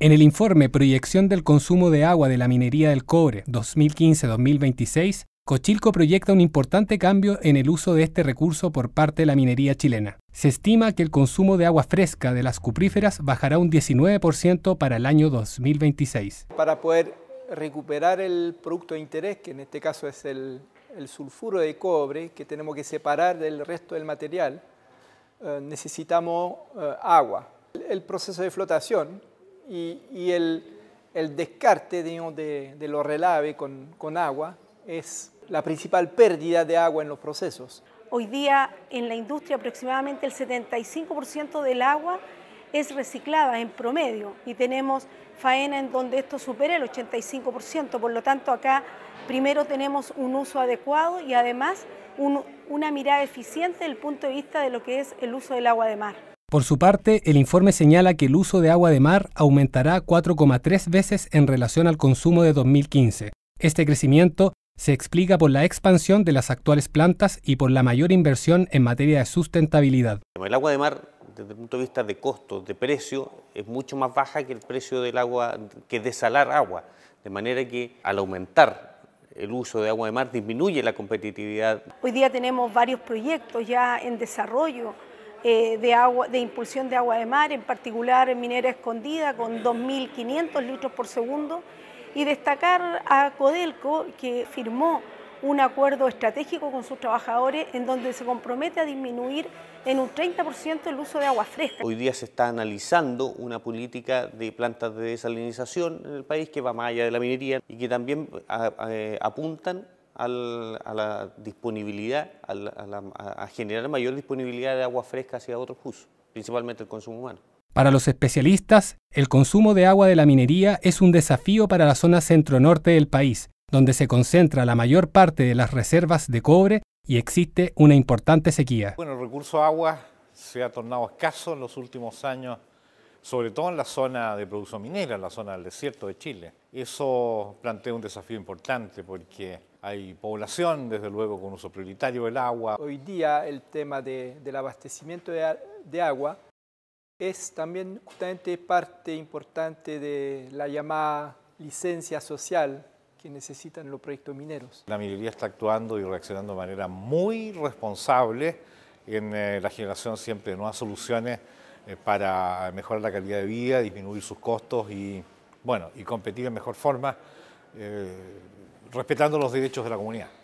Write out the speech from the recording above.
En el informe Proyección del consumo de agua de la minería del cobre 2015-2026, Cochilco proyecta un importante cambio en el uso de este recurso por parte de la minería chilena. Se estima que el consumo de agua fresca de las cupríferas bajará un 19% para el año 2026. Para poder recuperar el producto de interés, que en este caso es el, sulfuro de cobre, que tenemos que separar del resto del material, eh, necesitamos eh, agua. el proceso de flotación y, el, descarte de, los relaves con, agua es la principal pérdida de agua en los procesos. Hoy día en la industria aproximadamente el 75% del agua es reciclada en promedio y tenemos faena en donde esto supera el 85%, por lo tanto acá primero tenemos un uso adecuado y además una mirada eficiente desde el punto de vista de lo que es el uso del agua de mar. Por su parte, el informe señala que el uso de agua de mar aumentará 4,3 veces en relación al consumo de 2015. Este crecimiento se explica por la expansión de las actuales plantas y por la mayor inversión en materia de sustentabilidad. El agua de mar, desde el punto de vista de costos, de precio, es mucho más baja que el precio del agua, que desalar agua. De manera que al aumentar el uso de agua de mar disminuye la competitividad. Hoy día tenemos varios proyectos ya en desarrollo eh, de, agua, de impulsión de agua de mar, en particular en minera escondida, con 2.500 litros por segundo, y destacar a Codelco, que firmó un acuerdo estratégico con sus trabajadores en donde se compromete a disminuir en un 30% el uso de agua fresca. Hoy día se está analizando una política de plantas de desalinización en el país que va más allá de la minería y que también eh, apuntan a la disponibilidad, a, a generar mayor disponibilidad de agua fresca hacia otros usos, principalmente el consumo humano. Para los especialistas, el consumo de agua de la minería es un desafío para la zona centro-norte del país, donde se concentra la mayor parte de las reservas de cobre y existe una importante sequía. Bueno, el recurso agua se ha tornado escaso en los últimos años sobre todo en la zona de producción minera, en la zona del desierto de Chile. Eso plantea un desafío importante porque hay población, desde luego, con uso prioritario del agua. Hoy día el tema del abastecimiento de, agua es también justamente parte importante de la llamada licencia social que necesitan los proyectos mineros. La minería está actuando y reaccionando de manera muy responsable en eh, la generación siempre de nuevas soluciones eh, para mejorar la calidad de vida, disminuir sus costos y, bueno, y competir en mejor forma, eh, respetando los derechos de la comunidad.